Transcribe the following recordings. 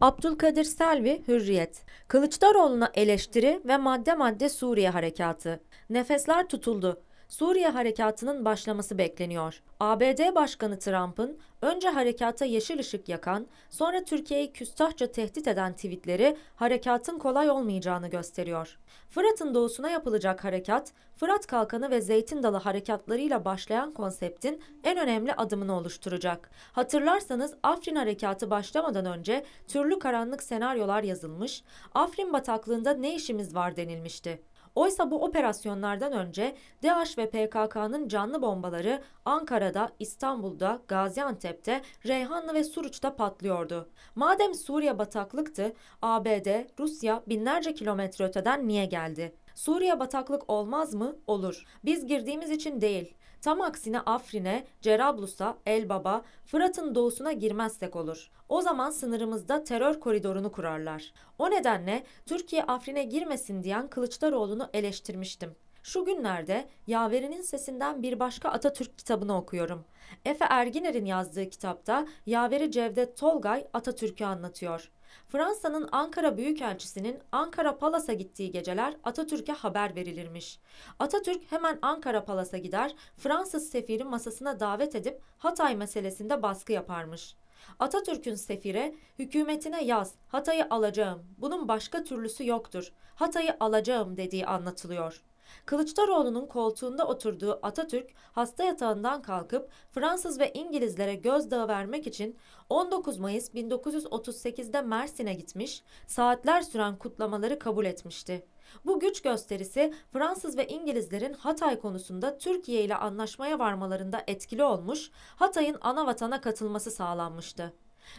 Abdülkadir Selvi Hürriyet Kılıçdaroğlu'na eleştiri ve madde madde Suriye harekatı. Nefesler tutuldu. Suriye harekatının başlaması bekleniyor. ABD Başkanı Trump'ın önce harekata yeşil ışık yakan, sonra Türkiye'yi küstahça tehdit eden tweetleri harekatın kolay olmayacağını gösteriyor. Fırat'ın doğusuna yapılacak harekat, Fırat Kalkanı ve Zeytin Dalı harekatlarıyla başlayan konseptin en önemli adımını oluşturacak. Hatırlarsanız Afrin harekatı başlamadan önce türlü karanlık senaryolar yazılmış, Afrin bataklığında ne işimiz var denilmişti. Oysa bu operasyonlardan önce DAEŞ ve PKK'nın canlı bombaları Ankara'da, İstanbul'da, Gaziantep'te, Reyhanlı ve Suruç'ta patlıyordu. Madem Suriye bataklıktı, ABD, Rusya binlerce kilometre öteden niye geldi? Suriye bataklık olmaz mı? Olur. Biz girdiğimiz için değil. Tam aksine Afrin'e, Cerablus'a, Elbaba, Fırat'ın doğusuna girmezsek olur. O zaman sınırımızda terör koridorunu kurarlar. O nedenle Türkiye Afrin'e girmesin diyen Kılıçdaroğlu'nu eleştirmiştim. Şu günlerde Yaveri'nin sesinden bir başka Atatürk kitabını okuyorum. Efe Erginer'in yazdığı kitapta Yaveri Cevdet Tolgay Atatürk'ü anlatıyor. Fransa'nın Ankara Büyükelçisi'nin Ankara Palas'a gittiği geceler Atatürk'e haber verilirmiş. Atatürk hemen Ankara Palas'a gider, Fransız sefiri masasına davet edip Hatay meselesinde baskı yaparmış. Atatürk'ün sefire, hükümetine yaz, Hatay'ı alacağım, bunun başka türlüsü yoktur, Hatay'ı alacağım dediği anlatılıyor. Kılıçdaroğlu'nun koltuğunda oturduğu Atatürk hasta yatağından kalkıp Fransız ve İngilizlere gözdağı vermek için 19 Mayıs 1938'de Mersin'e gitmiş, saatler süren kutlamaları kabul etmişti. Bu güç gösterisi Fransız ve İngilizlerin Hatay konusunda Türkiye ile anlaşmaya varmalarında etkili olmuş, Hatay'ın ana vatana katılması sağlanmıştı.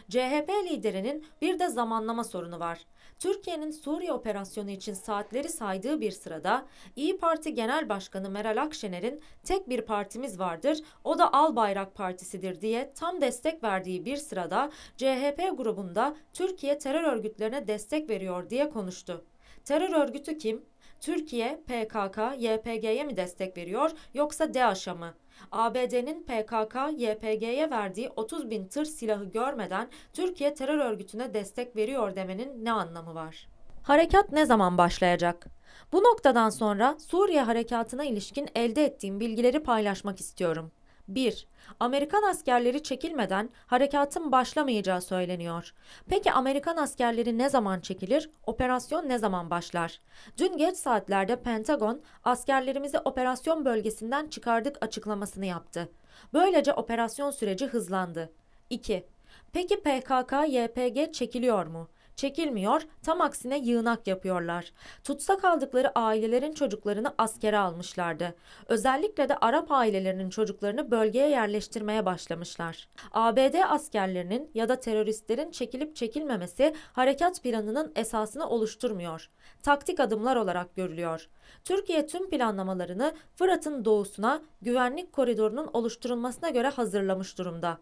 CHP liderinin bir de zamanlama sorunu var. Türkiye'nin Suriye operasyonu için saatleri saydığı bir sırada İyi Parti Genel Başkanı Meral Akşener'in tek bir partimiz vardır, o da Al Bayrak Partisidir diye tam destek verdiği bir sırada CHP grubunda Türkiye terör örgütlerine destek veriyor diye konuştu. Terör örgütü kim? Türkiye, PKK, YPG'ye mi destek veriyor yoksa DAEŞ'a mı? ABD'nin PKK-YPG'ye verdiği 30 bin tır silahı görmeden Türkiye terör örgütüne destek veriyor demenin ne anlamı var? Harekat ne zaman başlayacak? Bu noktadan sonra Suriye harekatına ilişkin elde ettiğim bilgileri paylaşmak istiyorum. 1. Amerikan askerleri çekilmeden harekatın başlamayacağı söyleniyor. Peki Amerikan askerleri ne zaman çekilir? Operasyon ne zaman başlar? Dün geç saatlerde Pentagon askerlerimizi operasyon bölgesinden çıkardık açıklamasını yaptı. Böylece operasyon süreci hızlandı. 2. Peki PKK-YPG çekiliyor mu? çekilmiyor, tam aksine yığınak yapıyorlar. Tutsak aldıkları ailelerin çocuklarını askere almışlardı. Özellikle de Arap ailelerinin çocuklarını bölgeye yerleştirmeye başlamışlar. ABD askerlerinin ya da teröristlerin çekilip çekilmemesi harekat planının esasını oluşturmuyor. Taktik adımlar olarak görülüyor. Türkiye tüm planlamalarını Fırat'ın doğusuna güvenlik koridorunun oluşturulmasına göre hazırlamış durumda.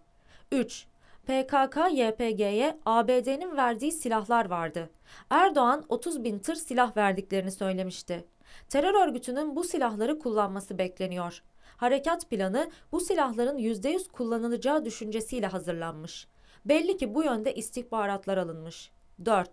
3. PKK-YPG'ye ABD'nin verdiği silahlar vardı. Erdoğan 30 bin tır silah verdiklerini söylemişti. Terör örgütünün bu silahları kullanması bekleniyor. Harekat planı bu silahların %100 kullanılacağı düşüncesiyle hazırlanmış. Belli ki bu yönde istihbaratlar alınmış. 4.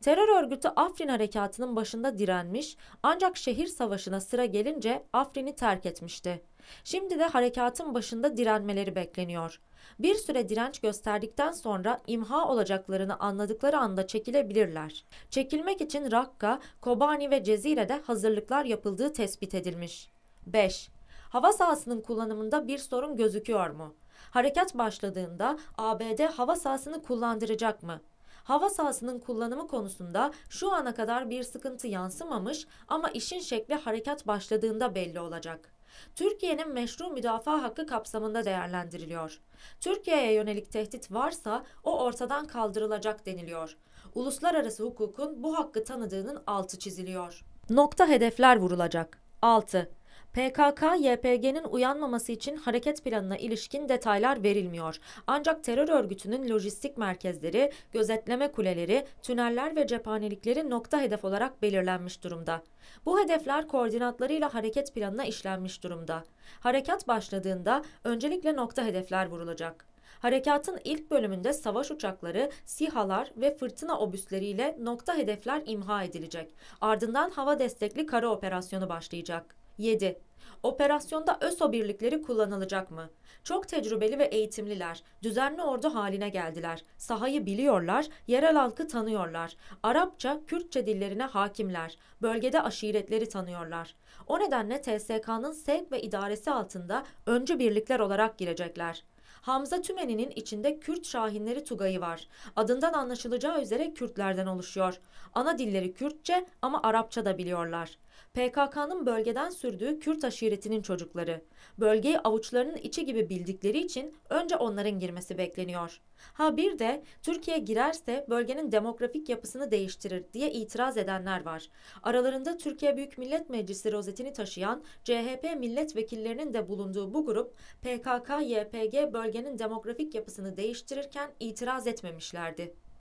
Terör örgütü Afrin harekatının başında direnmiş ancak şehir savaşına sıra gelince Afrin'i terk etmişti. Şimdi de harekatın başında direnmeleri bekleniyor. Bir süre direnç gösterdikten sonra imha olacaklarını anladıkları anda çekilebilirler. Çekilmek için Rakka, Kobani ve Cezire'de hazırlıklar yapıldığı tespit edilmiş. 5. Hava sahasının kullanımında bir sorun gözüküyor mu? Harekat başladığında ABD hava sahasını kullandıracak mı? Hava sahasının kullanımı konusunda şu ana kadar bir sıkıntı yansımamış ama işin şekli harekat başladığında belli olacak. Türkiye'nin meşru müdafaa hakkı kapsamında değerlendiriliyor. Türkiye'ye yönelik tehdit varsa o ortadan kaldırılacak deniliyor. Uluslararası hukukun bu hakkı tanıdığının altı çiziliyor. Nokta hedefler vurulacak. 6. PKK-YPG'nin uyanmaması için hareket planına ilişkin detaylar verilmiyor. Ancak terör örgütünün lojistik merkezleri, gözetleme kuleleri, tüneller ve cephanelikleri nokta hedef olarak belirlenmiş durumda. Bu hedefler koordinatlarıyla hareket planına işlenmiş durumda. Harekat başladığında öncelikle nokta hedefler vurulacak. Harekatın ilk bölümünde savaş uçakları, sihalar ve fırtına obüsleriyle nokta hedefler imha edilecek. Ardından hava destekli kara operasyonu başlayacak. 7. Operasyonda ÖSO birlikleri kullanılacak mı? Çok tecrübeli ve eğitimliler, düzenli ordu haline geldiler. Sahayı biliyorlar, yerel halkı tanıyorlar. Arapça, Kürtçe dillerine hakimler. Bölgede aşiretleri tanıyorlar. O nedenle TSK'nın sevk ve idaresi altında öncü birlikler olarak girecekler. Hamza Tümeni'nin içinde Kürt Şahinleri Tugayı var. Adından anlaşılacağı üzere Kürtlerden oluşuyor. Ana dilleri Kürtçe ama Arapça da biliyorlar. PKK'nın bölgeden sürdüğü Kürt aşiretinin çocukları. Bölgeyi avuçlarının içi gibi bildikleri için önce onların girmesi bekleniyor. Ha bir de Türkiye girerse bölgenin demografik yapısını değiştirir diye itiraz edenler var. Aralarında Türkiye Büyük Millet Meclisi rozetini taşıyan CHP milletvekillerinin de bulunduğu bu grup PKK-YPG bölgenin demografik yapısını değiştirirken itiraz etmemişlerdi.